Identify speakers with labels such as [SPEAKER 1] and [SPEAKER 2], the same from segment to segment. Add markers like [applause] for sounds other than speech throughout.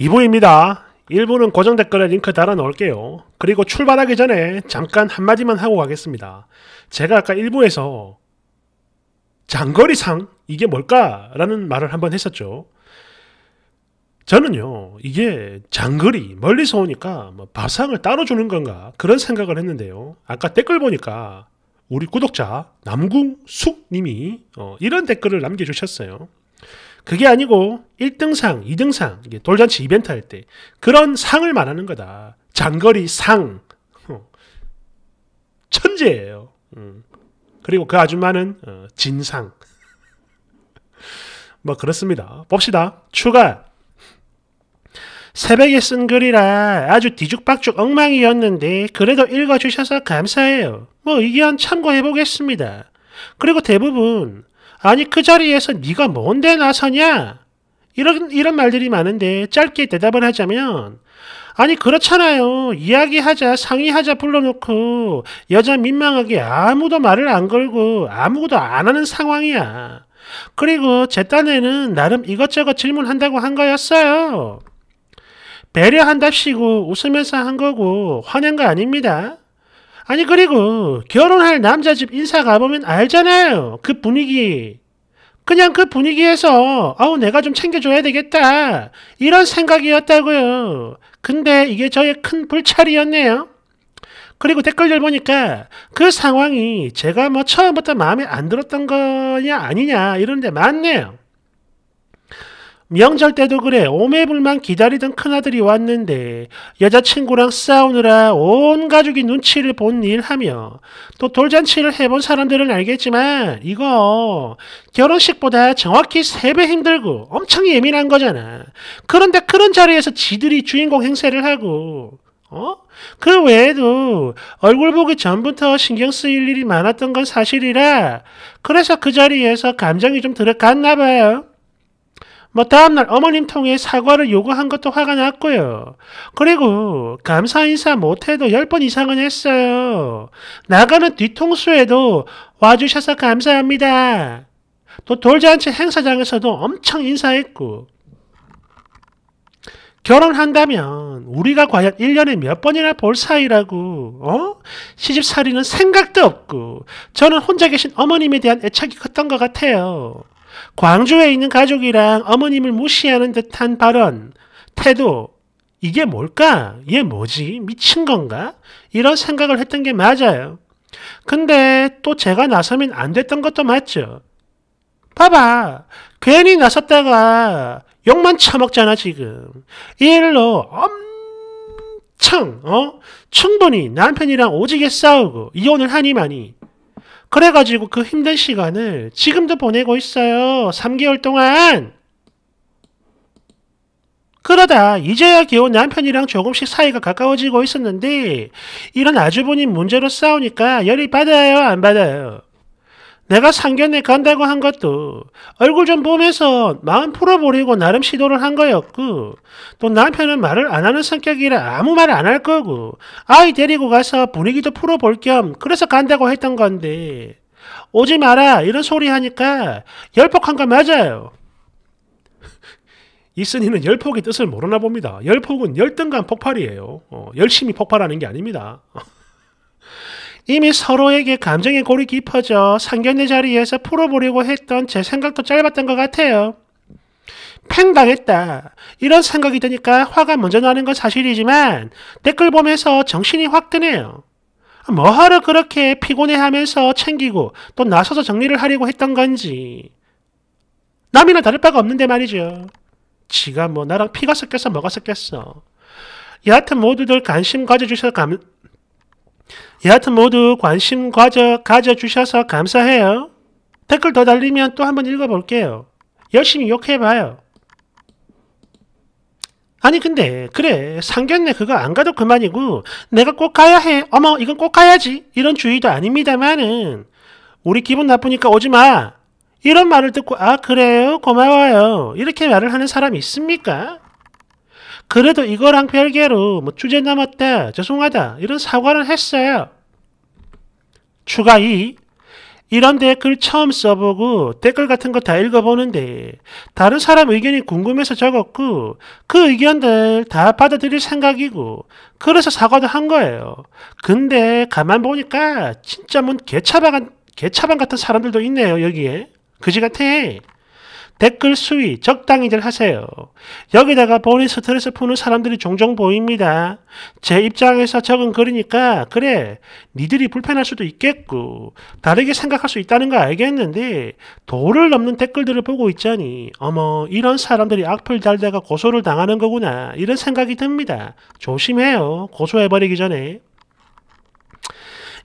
[SPEAKER 1] 2부입니다. 1부는 고정 댓글에 링크 달아 놓을게요 그리고 출발하기 전에 잠깐 한마디만 하고 가겠습니다. 제가 아까 1부에서 장거리상 이게 뭘까라는 말을 한번 했었죠. 저는요, 이게 장거리, 멀리서 오니까 뭐 밥상을 따로 주는 건가 그런 생각을 했는데요. 아까 댓글 보니까 우리 구독자 남궁숙님이 어, 이런 댓글을 남겨주셨어요. 그게 아니고 1등상, 2등상, 돌잔치 이벤트 할 때 그런 상을 말하는 거다. 장거리 상. 어. 천재예요. 음. 그리고 그 아줌마는 어, 진상. [laughs] 뭐 그렇습니다. 봅시다. 추가. 새벽에 쓴 글이라 아주 뒤죽박죽 엉망이었는데 그래도 읽어주셔서 감사해요. 뭐 의견 참고해보겠습니다. 그리고 대부분 아니 그 자리에서 네가 뭔데 나서냐? 이런 이런 말들이 많은데 짧게 대답을 하자면 아니 그렇잖아요. 이야기하자 상의하자 불러놓고 여자 민망하게 아무도 말을 안 걸고 아무것도 안 하는 상황이야. 그리고 제 딴에는 나름 이것저것 질문한다고 한 거였어요. 배려한답시고 웃으면서 한 거고 화낸 거 아닙니다. 아니 그리고 결혼할 남자 집 인사 가보면 알잖아요. 그 분위기. 그냥 그 분위기에서 아우 내가 좀 챙겨줘야 되겠다 이런 생각이었다고요. 근데 이게 저의 큰 불찰이었네요. 그리고 댓글들 보니까 그 상황이 제가 뭐 처음부터 마음에 안 들었던 거냐 아니냐 이런데 많네요. 명절 때도 그래 오매불만 기다리던 큰아들이 왔는데 여자친구랑 싸우느라 온 가족이 눈치를 본 일 하며 또 돌잔치를 해본 사람들은 알겠지만 이거 결혼식보다 정확히 세 배 힘들고 엄청 예민한 거잖아. 그런데 그런 자리에서 지들이 주인공 행세를 하고 어? 그 외에도 얼굴 보기 전부터 신경 쓰일 일이 많았던 건 사실이라 그래서 그 자리에서 감정이 좀 들어갔나 봐요. 뭐 다음날 어머님 통해 사과를 요구한 것도 화가 났고요. 그리고 감사 인사 못해도 1 0번 이상은 했어요. 나가는 뒤통수에도 와주셔서 감사합니다. 또 돌잔치 행사장에서도 엄청 인사했고 결혼한다면 우리가 과연 1년에 몇 번이나 볼 사이라고 어? 시집살이는 생각도 없고 저는 혼자 계신 어머님에 대한 애착이 컸던 것 같아요. 광주에 있는 가족이랑 어머님을 무시하는 듯한 발언, 태도, 이게 뭘까? 얘 뭐지? 미친 건가? 이런 생각을 했던 게 맞아요. 근데 또 제가 나서면 안 됐던 것도 맞죠. 봐봐. 괜히 나섰다가 욕만 처먹잖아, 지금. 이 일로 엄청, 어? 충분히 남편이랑 오지게 싸우고 이혼을 하니마니 그래가지고 그 힘든 시간을 지금도 보내고 있어요. 3개월 동안. 그러다 이제야 겨우 남편이랑 조금씩 사이가 가까워지고 있었는데 이런 아주버님 문제로 싸우니까 열이 받아요 안 받아요? 내가 상견례 간다고 한 것도 얼굴 좀 보면서 마음 풀어버리고 나름 시도를 한 거였고 또 남편은 말을 안 하는 성격이라 아무 말 안 할 거고 아이 데리고 가서 분위기도 풀어볼 겸 그래서 간다고 했던 건데 오지 마라 이런 소리 하니까 열폭한 거 맞아요. [laughs] 이순니는 열폭의 뜻을 모르나 봅니다. 열폭은 열등감 폭발이에요. 어, 열심히 폭발하는 게 아닙니다. [laughs] 이미 서로에게 감정의 골이 깊어져 상견례 자리에서 풀어보려고 했던 제 생각도 짧았던 것 같아요. 팽 당했다. 이런 생각이 드니까 화가 먼저 나는 건 사실이지만 댓글 보면서 정신이 확 드네요. 뭐하러 그렇게 피곤해하면서 챙기고 또 나서서 정리를 하려고 했던 건지. 남이나 다를 바가 없는데 말이죠. 지가 뭐 나랑 피가 섞여서 뭐가 섞였어. 여하튼 모두들 관심 가져주셔서 감, 여하튼 모두 관심 가져, 가져주셔서 감사해요. 댓글 더 달리면 또 한 번 읽어볼게요. 열심히 욕해봐요. 아니 근데 그래 상견례 그거 안 가도 그만이고 내가 꼭 가야 해 어머 이건 꼭 가야지 이런 주의도 아닙니다만은 우리 기분 나쁘니까 오지마 이런 말을 듣고 아 그래요 고마워요 이렇게 말을 하는 사람이 있습니까? 그래도 이거랑 별개로 뭐 주제 남았다, 죄송하다 이런 사과는 했어요. 추가 2. 이런 댓글 처음 써보고 댓글 같은 거 다 읽어보는데 다른 사람 의견이 궁금해서 적었고 그 의견들 다 받아들일 생각이고 그래서 사과도 한 거예요. 근데 가만 보니까 진짜 뭔 개차반, 개차반 같은 사람들도 있네요 여기에. 그지 같아. 댓글 수위 적당히들 하세요. 여기다가 본인 스트레스 푸는 사람들이 종종 보입니다. 제 입장에서 적은 글이니까 그래 니들이 불편할 수도 있겠고 다르게 생각할 수 있다는 거 알겠는데 도를 넘는 댓글들을 보고 있자니 어머 이런 사람들이 악플 달다가 고소를 당하는 거구나 이런 생각이 듭니다. 조심해요. 고소해버리기 전에.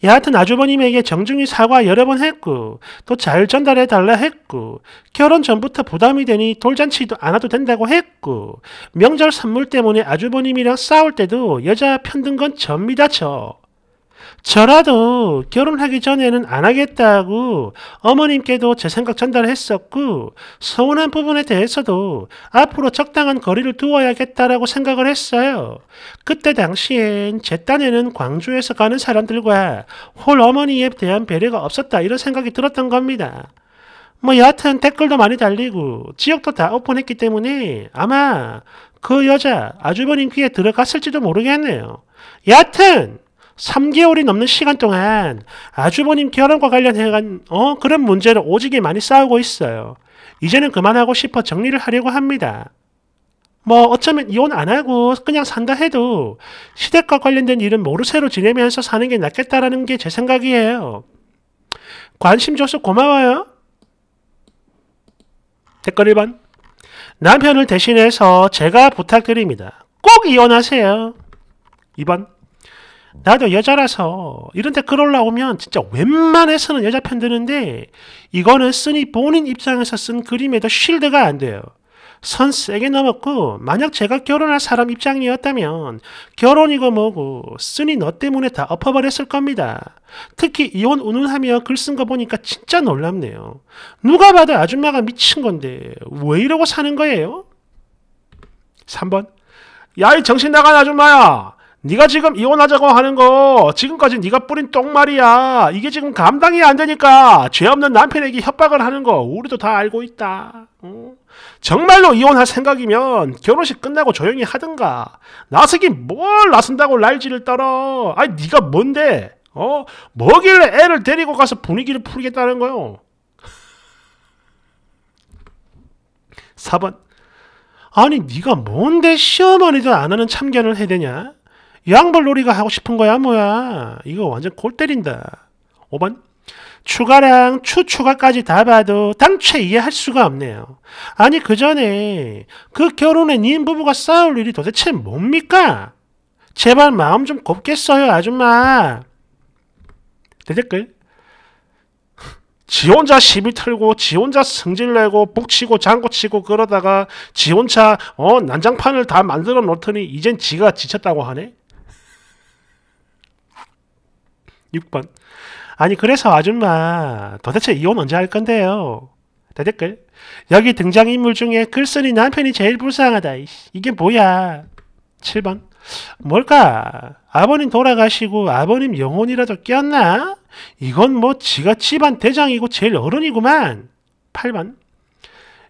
[SPEAKER 1] 여하튼 아주버님에게 정중히 사과 여러 번 했고 또 잘 전달해 달라 했고 결혼 전부터 부담이 되니 돌잔치도 안 와도 된다고 했고 명절 선물 때문에 아주버님이랑 싸울 때도 여자 편든 건전니다 쳐. 저라도 결혼하기 전에는 안 하겠다고 어머님께도 제 생각 전달했었고 서운한 부분에 대해서도 앞으로 적당한 거리를 두어야겠다라고 생각을 했어요. 그때 당시엔 제 딴에는 광주에서 가는 사람들과 홀 어머니에 대한 배려가 없었다 이런 생각이 들었던 겁니다. 뭐 여하튼 댓글도 많이 달리고 지역도 다 오픈했기 때문에 아마 그 여자 아주버님 귀에 들어갔을지도 모르겠네요. 여하튼 3개월이 넘는 시간 동안 아주버님 결혼과 관련한 어, 그런 문제를 오지게 많이 싸우고 있어요. 이제는 그만하고 싶어 정리를 하려고 합니다. 뭐 어쩌면 이혼 안 하고 그냥 산다 해도 시댁과 관련된 일은 모르쇠로 지내면서 사는 게 낫겠다라는 게 제 생각이에요. 관심 줘서 고마워요. 댓글 1번 남편을 대신해서 제가 부탁드립니다. 꼭 이혼하세요. 2번 나도 여자라서 이런데 글 올라오면 진짜 웬만해서는 여자 편 드는데 이거는 쓰니 본인 입장에서 쓴 그림에도 쉴드가 안 돼요. 선 세게 넘었고 만약 제가 결혼할 사람 입장이었다면 결혼이고 뭐고 쓰니 너 때문에 다 엎어버렸을 겁니다. 특히 이혼 운운하며 글 쓴 거 보니까 진짜 놀랍네요. 누가 봐도 아줌마가 미친 건데 왜 이러고 사는 거예요? 3번 야이 정신 나간 아줌마야 네가 지금 이혼하자고 하는 거 지금까지 네가 뿌린 똥말이야. 이게 지금 감당이 안 되니까 죄 없는 남편에게 협박을 하는 거 우리도 다 알고 있다. 어? 정말로 이혼할 생각이면 결혼식 끝나고 조용히 하든가. 나서긴 뭘 나선다고 날지를 떨어. 아니 네가 뭔데? 어? 뭐길래 애를 데리고 가서 분위기를 풀겠다는 거요? 4번 아니 네가 뭔데 시어머니도 안 하는 참견을 해대냐? 양벌놀이가 하고 싶은 거야 뭐야 이거 완전 골 때린다 5번 추가랑 추추가까지 다 봐도 당최 이해할 수가 없네요 아니 그 전에 그 결혼에 님 부부가 싸울 일이 도대체 뭡니까? 제발 마음 좀 곱겠어요 아줌마 대댓글 지 혼자 시비 털고 지 혼자 승질내고 북치고 장구치고 그러다가 지 혼자 어 난장판을 다 만들어 놓더니 이젠 지가 지쳤다고 하네 6번. 아니, 그래서 아줌마, 도대체 이혼 언제 할 건데요? 대댓글. 여기 등장인물 중에 글쓴이 남편이 제일 불쌍하다. 이게 뭐야? 7번. 뭘까? 아버님 돌아가시고 아버님 영혼이라도 꼈나? 이건 뭐 지가 집안 대장이고 제일 어른이구만. 8번.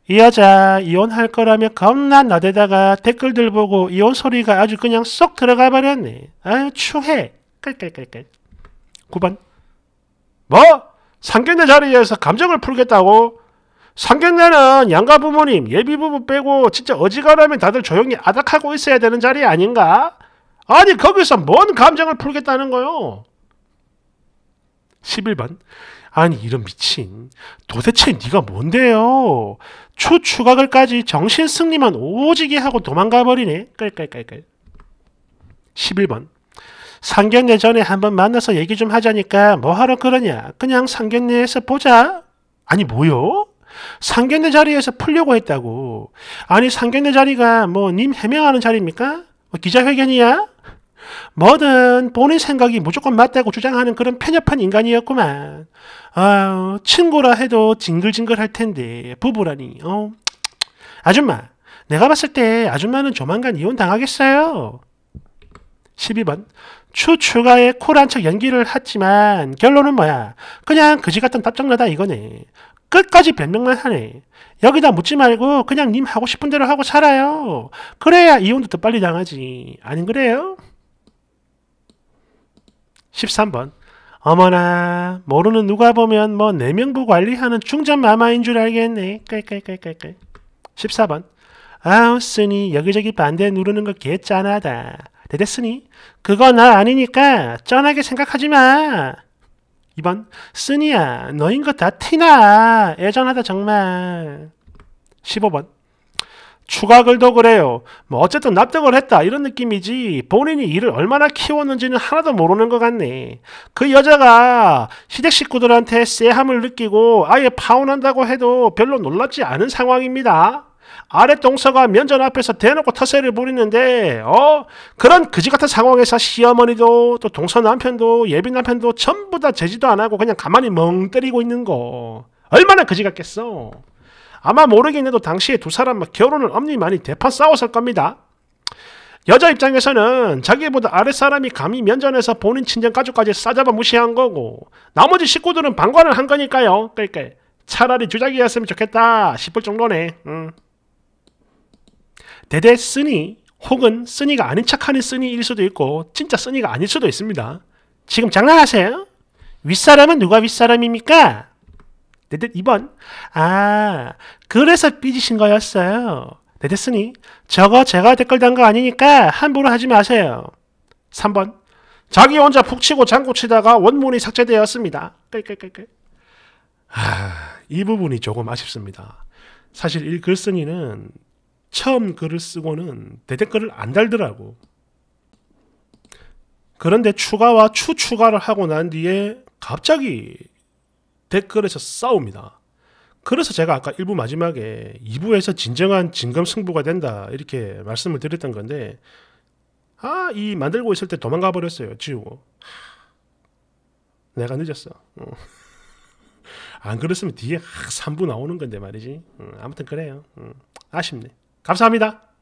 [SPEAKER 1] 이 여자 이혼할 거라며 겁나 나대다가 댓글들 보고 이혼 소리가 아주 그냥 쏙 들어가 버렸네. 아유 추해. 끌끌끌끌. 9번 뭐? 상견례 자리에서 감정을 풀겠다고? 상견례는 양가 부모님, 예비 부부 빼고 진짜 어지간하면 다들 조용히 아닥하고 있어야 되는 자리 아닌가? 아니 거기서 뭔 감정을 풀겠다는 거요? 11번 아니 이런 미친 도대체 네가 뭔데요? 추추각을까지 정신 승리만 오지게 하고 도망가 버리네. 깔깔깔깔 11번 상견례 전에 한번 만나서 얘기 좀 하자니까 뭐하러 그러냐? 그냥 상견례에서 보자. 아니 뭐요? 상견례 자리에서 풀려고 했다고. 아니 상견례 자리가 뭐 님 해명하는 자리입니까? 뭐 기자회견이야? 뭐든 본인 생각이 무조건 맞다고 주장하는 그런 편협한 인간이었구만. 아, 친구라 해도 징글징글할 텐데 부부라니. 어. 아줌마, 내가 봤을 때 아줌마는 조만간 이혼 당하겠어요. 12번 추 추가에 쿨한 척 연기를 했지만 결론은 뭐야? 그냥 그지 같은 답장러다 이거네. 끝까지 변명만 하네. 여기다 묻지 말고 그냥 님 하고 싶은 대로 하고 살아요. 그래야 이혼도 더 빨리 당하지. 아닌 그래요? 13번. 어머나 모르는 누가 보면 뭐 내명부 네 관리하는 중전 마마인 줄 알겠네. 깔깔깔깔깔. 14번. 아우 쓰니 여기저기 반대 누르는 거 개짠하다. 레데스니 그건 나 아니니까 짠하게 생각하지 마. 2번 쓰니야 너인 것다 티나 애전하다 정말. 15번 추가글도 그래요. 뭐 어쨌든 납득을 했다 이런 느낌이지 본인이 일을 얼마나 키웠는지는 하나도 모르는 것 같네. 그 여자가 시댁 식구들한테 쎄함을 느끼고 아예 파혼한다고 해도 별로 놀랍지 않은 상황입니다. 아랫 동서가 면전 앞에서 대놓고 터세를 부리는데 어 그런 그지 같은 상황에서 시어머니도 또 동서 남편도 예비 남편도 전부 다 제지도 안 하고 그냥 가만히 멍 때리고 있는 거 얼마나 그지 같겠어. 아마 모르긴 해도 당시에 두 사람 결혼을 엄니 많이 대판 싸웠을 겁니다. 여자 입장에서는 자기보다 아랫사람이 감히 면전에서 본인 친정가족까지 싸잡아 무시한 거고 나머지 식구들은 방관을 한 거니까요. 그러니까 차라리 주작이었으면 좋겠다 싶을 정도네. 음. 대대 쓰니 혹은 쓰니가 아닌 척하는 쓰니일 수도 있고 진짜 쓰니가 아닐 수도 있습니다. 지금 장난하세요? 윗사람은 누가 윗사람입니까? 대대 2번 아 그래서 삐지신 거였어요. 대대 쓰니 저거 제가 댓글 단 거 아니니까 함부로 하지 마세요. 3번 자기 혼자 푹 치고 장구 치다가 원문이 삭제되었습니다. 끌끌끌끌 아, 이 부분이 조금 아쉽습니다. 사실 이글쓰니는 처음 글을 쓰고는 대댓글을 안 달더라고. 그런데 추가와 추추가를 하고 난 뒤에 갑자기 댓글에서 싸웁니다. 그래서 제가 아까 1부 마지막에 2부에서 진정한 진검 승부가 된다 이렇게 말씀을 드렸던 건데 아이 만들고 있을 때 도망가 버렸어요 지우고 내가 늦었어 어. 안 그랬으면 뒤에 3부 나오는 건데 말이지 아무튼 그래요 아쉽네 감사합니다.